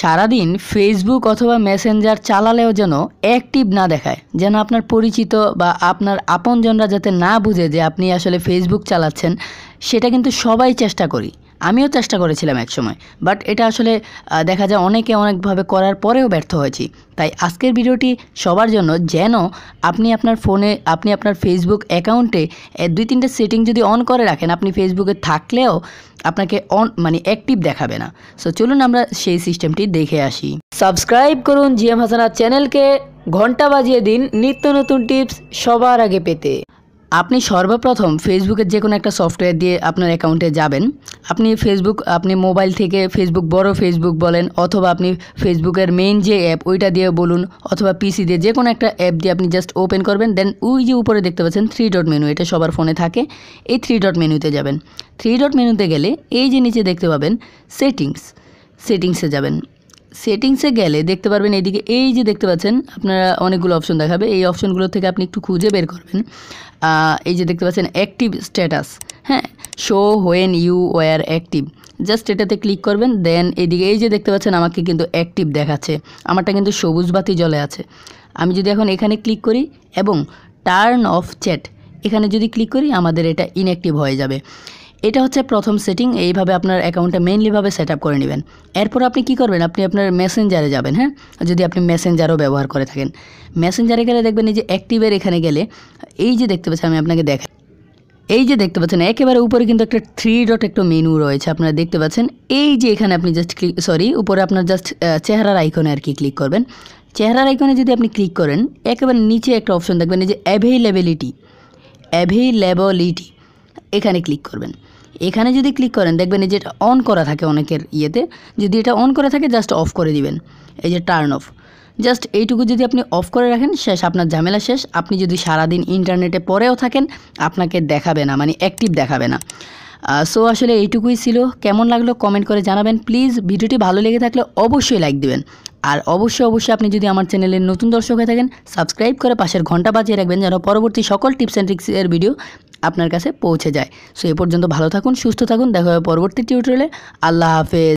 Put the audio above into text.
সারাদিন ফেসবুক অথবা মেসেঞ্জার চালালেও যেন অ্যাক্টিভ না দেখায় যেন আপনার পরিচিত বা আপনার আপনজনরা যাতে না বুঝে যে আপনি আসলে ফেসবুক চালাচ্ছেন সেটা কিন্তু সবাই চেষ্টা করি আমিও চেষ্টা করেছিলাম একসময় বাট এটা আসলে দেখা যায় অনেকে অনেকভাবে করার পরেও ব্যর্থ হয়েছি তাই আজকের ভিডিওটি সবার জন্য যেন আপনি আপনার ফোনে আপনি আপনার ফেসবুক অ্যাকাউন্টে দুই তিনটে সেটিং যদি অন করে রাখেন আপনি ফেসবুকে থাকলেও আপনাকে অন মানে অ্যাক্টিভ দেখাবে না সো চলুন আমরা সেই সিস্টেমটি দেখে আসি সাবস্ক্রাইব করুন জিএম হাসানার চ্যানেলকে ঘন্টা বাজিয়ে দিন নিত্য নতুন টিপস সবার আগে পেতে আপনি সর্বপ্রথম ফেসবুকের যে কোনো একটা সফটওয়্যার দিয়ে আপনার অ্যাকাউন্টে যাবেন আপনি ফেসবুক আপনি মোবাইল থেকে ফেসবুক বড় ফেসবুক বলেন অথবা আপনি ফেসবুকের মেইন যে অ্যাপ ওইটা দিয়ে বলুন অথবা পিসি দিয়ে যে কোনো একটা অ্যাপ দিয়ে আপনি জাস্ট ওপেন করবেন দেন ওই যে উপরে দেখতে পাচ্ছেন থ্রি ডট মেনু এটা সবার ফোনে থাকে এই থ্রি ডট মেনুতে যাবেন থ্রি ডট মেনুতে গেলে এই যে নিচে দেখতে পাবেন সেটিংস সেটিংসে যাবেন সেটিংসে গেলে দেখতে পারবেন এদিকে এই যে দেখতে পাচ্ছেন আপনারা অনেকগুলো অপশন দেখাবে এই অপশনগুলো থেকে আপনি একটু খুঁজে বের করবেন এই যে দেখতে পাচ্ছেন অ্যাক্টিভ স্ট্যাটাস হ্যাঁ show when you were active just এটাতে ক্লিক করবেন দেন এদিকে এই যে দেখতে পাচ্ছেন আমাকে কিন্তু অ্যাক্টিভ দেখাচ্ছে আমারটা কিন্তু সবুজ বাতি জলে আছে আমি যদি এখন এখানে ক্লিক করি এবং টার্ন অফ চ্যাট এখানে যদি ক্লিক করি আমাদের এটা ইনঅ্যাক্টিভ হয়ে যাবে এটা হচ্ছে প্রথম সেটিং এইভাবে আপনার অ্যাকাউন্টটা মেনলিভাবে সেট আপ করে নেবেন এরপর আপনি কি করবেন আপনি আপনার মেসেঞ্জারে যাবেন হ্যাঁ যদি আপনি মেসেঞ্জারও ব্যবহার করে থাকেন মেসেঞ্জারে গেলে দেখবেন এই যে অ্যাক্টিভের এখানে গেলে এই যে দেখতে পাচ্ছেন আমি আপনাকে দেখাই এই যে দেখতে পাচ্ছেন একেবারে উপরে কিন্তু একটা থ্রি ডট একটা মেনু রয়েছে আপনারা দেখতে পাচ্ছেন এই যে এখানে আপনি জাস্ট ক্লিক সরি উপরে আপনার জাস্ট চেহারার আইকনে আর কি ক্লিক করবেন চেহারার আইকনে যদি আপনি ক্লিক করেন একেবারে নিচে একটা অপশন দেখবেন এই যে অ্যাভেইলেবিলিটি অ্যাভেলেবলিটি এখানে ক্লিক করবেন এখানে যদি ক্লিক করেন দেখবেন এই যে এটা অন করা থাকে অনেকের ইয়েতে যদি এটা অন করা থাকে জাস্ট অফ করে দিবেন এই যে টার্ন অফ জাস্ট এইটুকু যদি আপনি অফ করে রাখেন শেষ আপনার ঝামেলা শেষ আপনি যদি সারাদিন ইন্টারনেটে পরেও থাকেন আপনাকে দেখাবে না মানে অ্যাক্টিভ দেখাবে না সো আসলে এইটুকুই ছিল কেমন লাগলো কমেন্ট করে জানাবেন প্লিজ ভিডিওটি ভালো লেগে থাকলে অবশ্যই লাইক দিবেন আর অবশ্যই অবশ্যই আপনি যদি আমার চ্যানেলের নতুন দর্শক হয়ে থাকেন সাবস্ক্রাইব করে পাশের ঘন্টা বাজিয়ে রাখবেন যেন পরবর্তী সকল টিপস অ্যান্ড ট্রিক্সের ভিডিও আপনার কাছে পৌঁছে যায় সো এ পর্যন্ত ভালো থাকুন সুস্থ থাকুন দেখা হবে পরবর্তী টিউটোরিয়ালে আল্লাহ হাফেজ